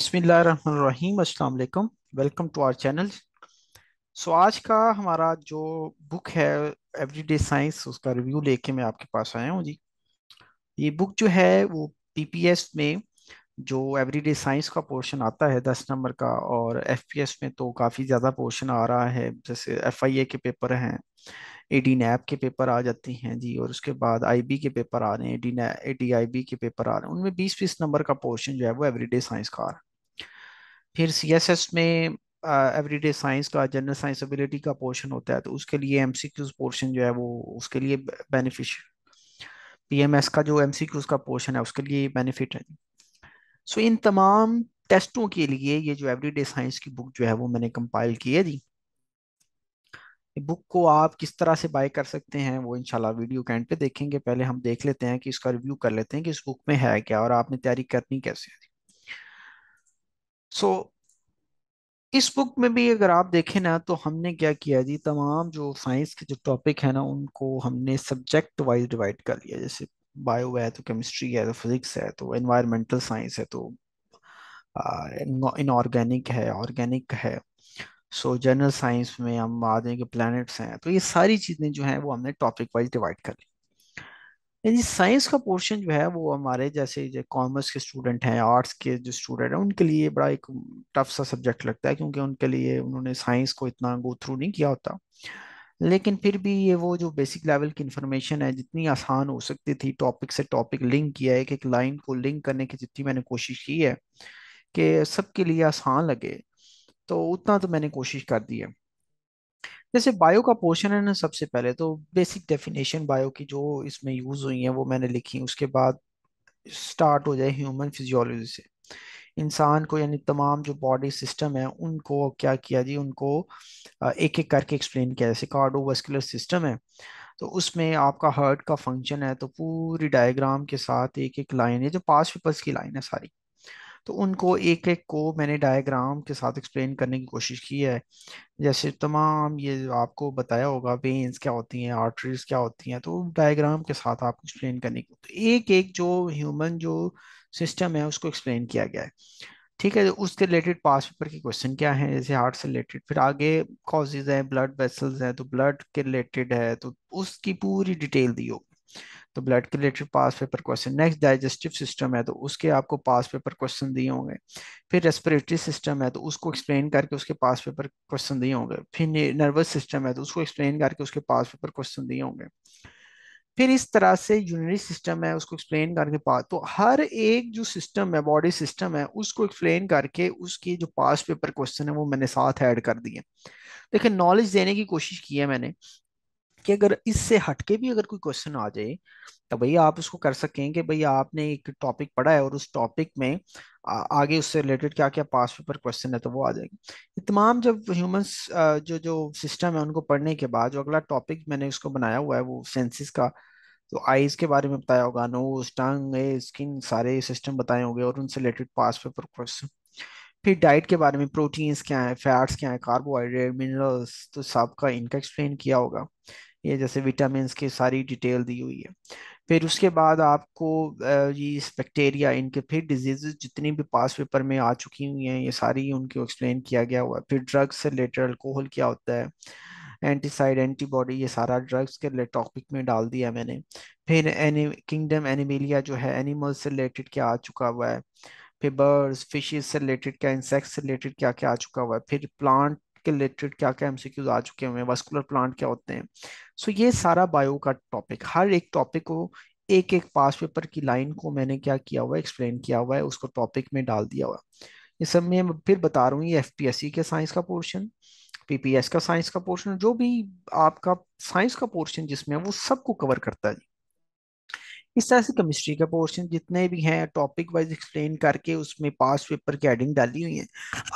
बसमीम अल्लाम welcome to our channel so आज का हमारा जो बुक है एवरीडे साइंस उसका रिव्यू लेके मैं आपके पास आया हूँ जी ये बुक जो है वो पीपीएस में जो एवरीडे साइंस का पोर्शन आता है दस नंबर का और एफपीएस में तो काफ़ी ज़्यादा पोर्शन आ रहा है जैसे एफआईए के पेपर हैं एडी नैप के पेपर आ जाते हैं जी और उसके बाद आईबी के पेपर आ रहे हैं एडी एडी आई बी के पेपर आ रहे हैं उनमें बीस बीस नंबर का पोर्शन जो है वो एवरीडे साइंस का आ रहा है फिर सी एस एस में एवरीडे साइंस का जनरल साइंस एबिलिटी का पोर्शन होता है तो उसके लिए एम सी क्यूज पोर्शन जो है वो उसके लिए बेनिफिश पी एम एस का जो एम सी क्यूज का पोर्शन है उसके लिए बेनिफिट है सो इन तमाम टेस्टों के लिए ये जो एवरी डे साइंस की बुक जो है वो मैंने कंपाइल की है जी बुक को आप किस तरह से बाय कर सकते हैं वो इंशाल्लाह वीडियो के एंड पे देखेंगे पहले हम देख लेते हैं कि इसका रिव्यू कर लेते हैं कि इस बुक में है क्या और आपने तैयारी करनी कैसे है सो so, इस बुक में भी अगर आप देखें ना तो हमने क्या किया जी तमाम जो साइंस के जो टॉपिक है ना उनको हमने सब्जेक्ट वाइज डिवाइड कर लिया जैसे बायो है तो केमिस्ट्री है तो फिजिक्स है तो एनवायरमेंटल साइंस है तो इनऑर्गेनिक है ऑर्गेनिक है सो जनरल साइंस में हम आ जाएंगे प्लैनेट्स हैं तो ये सारी चीज़ें जो हैं वो हमने टॉपिक वाइज डिवाइड कर ली यानी साइंस का पोर्शन जो है वो हमारे जैसे जो कॉमर्स के स्टूडेंट हैं आर्ट्स के जो स्टूडेंट हैं उनके लिए बड़ा एक टफ सा सब्जेक्ट लगता है क्योंकि उनके लिए उन्होंने साइंस को इतना गो थ्रू नहीं किया होता लेकिन फिर भी ये वो जो बेसिक लेवल की इन्फॉर्मेशन है जितनी आसान हो सकती थी टॉपिक से टॉपिक लिंक किया है एक एक लाइन को लिंक करने की जितनी मैंने कोशिश की है कि सबके लिए आसान लगे तो उतना तो मैंने कोशिश कर दी है जैसे बायो का पोर्शन है ना सबसे पहले तो बेसिक डेफिनेशन बायो की जो इसमें यूज हुई है वो मैंने लिखी उसके बाद स्टार्ट हो जाए ह्यूमन फिजियोलॉजी से इंसान को यानी तमाम जो बॉडी सिस्टम है उनको क्या किया जी उनको एक एक करके एक्सप्लेन किया जैसे कार्डोवस्कुलर सिस्टम है तो उसमें आपका हार्ट का फंक्शन है तो पूरी डायग्राम के साथ एक एक लाइन है जो पास पेपर्स की लाइन है सारी तो उनको एक एक को मैंने डायग्राम के साथ एक्सप्लेन करने की कोशिश की है जैसे तमाम ये आपको बताया होगा वेन्स क्या होती हैं आर्टरीज क्या होती हैं तो डायग्राम के साथ आप एक्सप्लेन करने की तो एक एक जो ह्यूमन जो सिस्टम है उसको एक्सप्लेन किया गया है ठीक है उसके रिलेटेड पास पेपर के क्वेश्चन क्या हैं जैसे हार्ट से रिलेटेड फिर आगे कॉजेज हैं ब्लड वेसल्स हैं तो ब्लड के रिलेटेड है तो उसकी पूरी डिटेल दी होगी तो ब्लड के related past paper question next digestive system है तो उसके आपको पास पेपर क्वेश्चन दिए होंगे फिर रेस्पिरेटरी सिस्टम है तो उसको एक्सप्लेन करके उसके पास पेपर क्वेश्चन दिए होंगे फिर नर्वस सिस्टम है तो उसको एक्सप्लेन करके उसके पास पेपर क्वेश्चन दिए होंगे फिर इस तरह से यूनरी सिस्टम है उसको एक्सप्लेन करके पास तो हर एक जो सिस्टम है बॉडी सिस्टम है उसको एक्सप्लेन करके उसके जो पास पेपर क्वेश्चन है वो मैंने साथ ऐड कर दिए देखिए नॉलेज देने की कोशिश की है मैंने कि अगर इससे हटके भी अगर कोई क्वेश्चन आ जाए तो भैया आप उसको कर सकें कि भैया आपने एक टॉपिक पढ़ा है और उस टॉपिक में आगे उससे रिलेटेड क्या क्या पास पेपर क्वेश्चन है तो वो आ जाएगी तमाम जब ह्यूमंस जो जो सिस्टम है उनको पढ़ने के बाद जो अगला टॉपिक मैंने उसको बनाया हुआ है वो सेंसिस का तो आईज के बारे में बताया होगा नोज टंग स्किन सारे सिस्टम बताए होंगे और उनसे रिलेटेड पास पेपर क्वेश्चन फिर डाइट के बारे में प्रोटीन्स क्या है फैट्स क्या है कार्बोहाइड्रेट मिनरल्स तो सबका इनका एक्सप्लेन किया होगा ये जैसे विटामिन की सारी डिटेल दी हुई है फिर उसके बाद आपको ये बैक्टेरिया इनके फिर डिजीज़ जितनी भी पास पेपर में आ चुकी हुई हैं ये सारी उनको एक्सप्लेन किया गया हुआ है फिर ड्रग्स से रिलेटेड अल्कोहल क्या होता है एंटीसाइड एंटीबॉडी ये सारा ड्रग्स के टॉपिक में डाल दिया मैंने फिर एनि किंगडम एनिमेलिया जो है एनिमल से रिलेटेड क्या आ चुका हुआ है फिर बर्ड्स फिशेज से रिलेटेड क्या इंसेक्ट से रिलेटेड क्या क्या आ चुका हुआ है फिर प्लांट के रिलेटेड क्या क्या एमसीक्यूज आ चुके हैं वस्कुलर प्लांट क्या होते हैं सो ये सारा बायो का टॉपिक हर एक टॉपिक को एक एक पास पेपर की लाइन को मैंने क्या किया हुआ है एक्सप्लेन किया हुआ है उसको टॉपिक में डाल दिया हुआ ये सब मैं फिर बता रहा हूँ ये एफ के साइंस का पोर्शन पीपीएस का साइंस का पोर्शन जो भी आपका साइंस का पोर्शन जिसमें है वो सबको कवर करता है इस तरह से केमिस्ट्री का पोर्शन जितने भी हैं टॉपिक वाइज एक्सप्लेन करके उसमें पास पेपर की एडिंग डाली हुई है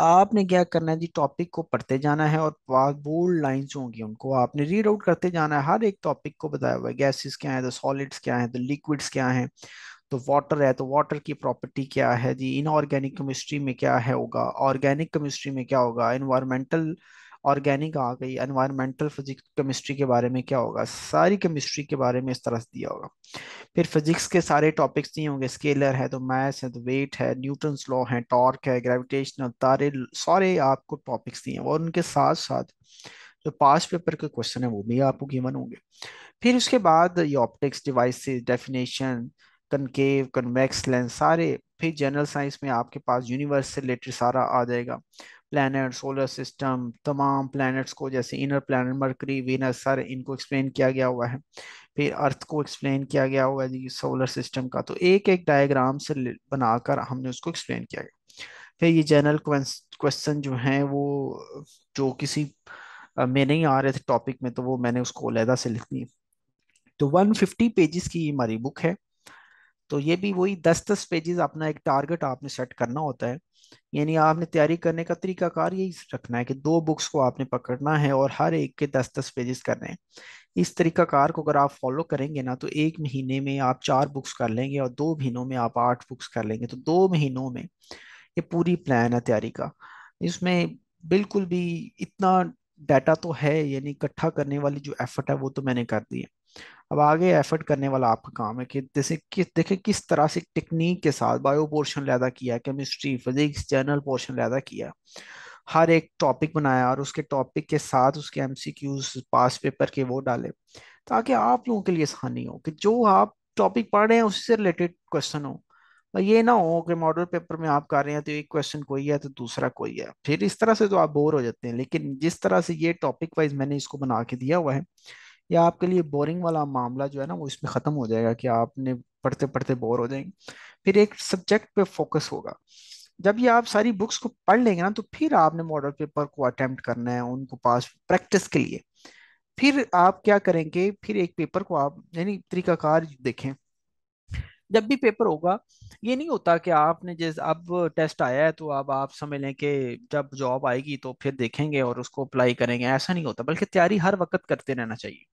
आपने क्या करना है जी टॉपिक को पढ़ते जाना है और पास बोल्ड लाइंस होंगी उनको आपने रीड आउट करते जाना है हर एक टॉपिक को बताया हुआ है गैसेस क्या तो है तो सॉलिड्स क्या है तो लिक्विड्स क्या है तो वाटर है तो वाटर की प्रॉपर्टी क्या है जी इनऑर्गेनिक केमिस्ट्री में क्या है होगा ऑर्गेनिक केमिस्ट्री में क्या होगा इन्वायरमेंटल ऑर्गेनिक आ गई एनवायरमेंटल फिजिक्स केमिस्ट्री के बारे में क्या होगा सारी केमिस्ट्री के बारे में इस तरह से दिया होगा फिर फिजिक्स के सारे टॉपिक्स नहीं होंगे स्केलर है तो मैथ्स है तो वेट है न्यूटन्स लॉ है टॉर्क है ग्रेविटेशनल तारे सारे आपको टॉपिक्स दिए और उनके साथ साथ जो पास पेपर के क्वेश्चन है वो भी आपको गिवन होंगे फिर उसके बाद ये optics device definition concave convex lens सारे फिर जनरल साइंस में आपके पास यूनिवर्स से रिलेटेड सारा आ जाएगा प्लैनेट सोलर सिस्टम तमाम प्लैनेट्स को जैसे इनर प्लैनेट मरकरी वीनस सारे इनको एक्सप्लेन किया गया हुआ है फिर अर्थ को एक्सप्लेन किया गया हुआ है सोलर सिस्टम का तो एक एक डायग्राम से बनाकर हमने उसको एक्सप्लेन किया गया फिर ये जनरल क्वेश्चन जो हैं वो जो किसी में नहीं आ रहे थे टॉपिक में तो वो मैंने उसको अलहदा से लिख दी तो वन पेजेस की हमारी बुक है तो ये भी वही दस दस पेजेस अपना एक टारगेट आपने सेट करना होता है यानी आपने तैयारी करने का तरीकाकार यही रखना है कि दो बुक्स को आपने पकड़ना है और हर एक के दस दस पेजेस करने हैं इस तरीकाकार को अगर आप फॉलो करेंगे ना तो एक महीने में आप चार बुक्स कर लेंगे और दो महीनों में आप आठ बुक्स कर लेंगे तो दो महीनों में ये पूरी प्लान है तैयारी का इसमें बिल्कुल भी इतना डाटा तो है यानी इकट्ठा करने वाली जो एफर्ट है वो तो मैंने कर दी है अब आगे एफर्ट करने वाला आपका काम है कि जैसे किस देखे किस तरह से टेक्निक के साथ बायो पोर्शन लैदा किया केमिस्ट्री फिजिक्स जर्नल पोर्शन लैदा किया हर एक टॉपिक बनाया और उसके टॉपिक के साथ उसके एमसीक्यूज पास पेपर के वो डाले ताकि आप लोगों के लिए आसानी हो कि जो आप टॉपिक पढ़ रहे हैं उससे रिलेटेड क्वेश्चन हो और ये ना हो कि मॉडल पेपर में आप कर रहे हैं तो एक क्वेश्चन कोई है तो दूसरा कोई है फिर इस तरह से तो आप बोर हो जाते हैं लेकिन जिस तरह से ये टॉपिक वाइज मैंने इसको बना के दिया हुआ है या आपके लिए बोरिंग वाला मामला जो है ना वो इसमें ख़त्म हो जाएगा कि आपने पढ़ते पढ़ते बोर हो जाएंगे फिर एक सब्जेक्ट पे फोकस होगा जब ये आप सारी बुक्स को पढ़ लेंगे ना तो फिर आपने मॉडल पेपर को अटेम्प्ट करना है उनको पास प्रैक्टिस के लिए फिर आप क्या करेंगे फिर एक पेपर को आप यानी तरीकाकार देखें जब भी पेपर होगा ये नहीं होता कि आपने जैसे अब टेस्ट आया है तो अब आप समझ लें कि जब जॉब आएगी तो फिर देखेंगे और उसको अप्लाई करेंगे ऐसा नहीं होता बल्कि तैयारी हर वक्त करते रहना चाहिए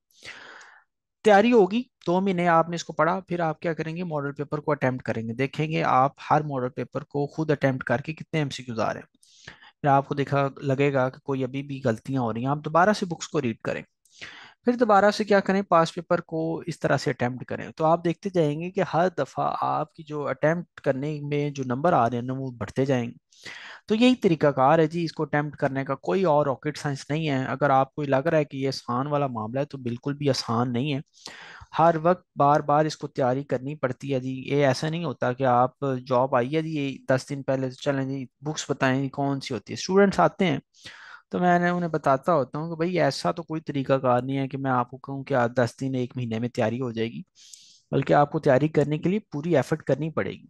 तैयारी होगी दो महीने आपने इसको पढ़ा फिर आप क्या करेंगे मॉडल पेपर को अटैम्प्ट करेंगे देखेंगे आप हर मॉडल पेपर को खुद अटेम्प्ट करके कितने एमसीक्यूज आ रहे हैं फिर आपको देखा लगेगा कि कोई अभी भी गलतियां हो रही हैं आप दोबारा से बुक्स को रीड करें फिर दोबारा से क्या करें पास पेपर को इस तरह से अटैम्प्ट करें तो आप देखते जाएंगे कि हर दफ़ा आपकी जो अटैम्प्ट करने में जो नंबर आ रहे हैं ना वो बढ़ते जाएंगे तो यही तरीकाकार है जी इसको अटैम्प्ट करने का कोई और रॉकेट साइंस नहीं है अगर आपको लग रहा है कि ये आसान वाला मामला है तो बिल्कुल भी आसान नहीं है हर वक्त बार बार इसको तैयारी करनी पड़ती है जी ये ऐसा नहीं होता कि आप जॉब आई है जी ये दस दिन पहले चलें जी बुक्स बताएं कौन सी होती है स्टूडेंट्स आते हैं तो मैंने उन्हें बताता होता हूँ कि भाई ऐसा तो कोई कार नहीं है कि मैं आपको कहूँ कि आज दस दिन एक महीने में तैयारी हो जाएगी बल्कि आपको तैयारी करने के लिए पूरी एफर्ट करनी पड़ेगी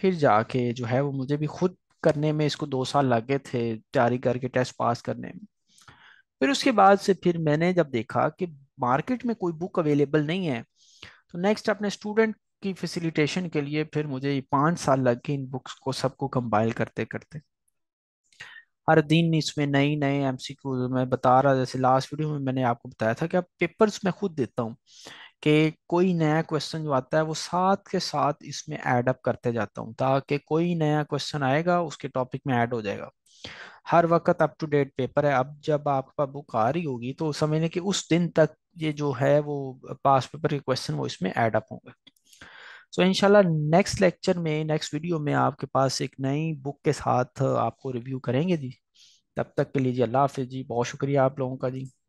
फिर जाके जो है वो मुझे भी खुद करने में इसको दो साल लगे थे तैयारी करके टेस्ट पास करने में फिर उसके बाद से फिर मैंने जब देखा कि मार्केट में कोई बुक अवेलेबल नहीं है तो नेक्स्ट अपने स्टूडेंट की फैसिलिटेशन के लिए फिर मुझे पाँच साल लग गए इन बुक्स को सबको कंपाइल करते करते हर दिन इसमें नई नए एम मैं बता रहा जैसे लास्ट वीडियो में मैंने आपको बताया था कि आप पेपर्स मैं खुद देता हूँ कि कोई नया क्वेश्चन जो आता है वो साथ के साथ इसमें ऐड अप करते जाता हूँ ताकि कोई नया क्वेश्चन आएगा उसके टॉपिक में ऐड हो जाएगा हर वक्त अप टू डेट पेपर है अब जब आपका बुक आ रही होगी तो समझ लें कि उस दिन तक ये जो है वो पास पेपर के क्वेश्चन वो इसमें ऐड अप होंगे सो इनशाला नेक्स्ट लेक्चर में नेक्स्ट वीडियो में आपके पास एक नई बुक के साथ आपको रिव्यू करेंगे जी तब तक के लिए जी अल्लाह हाफिज़ जी बहुत शुक्रिया आप लोगों का जी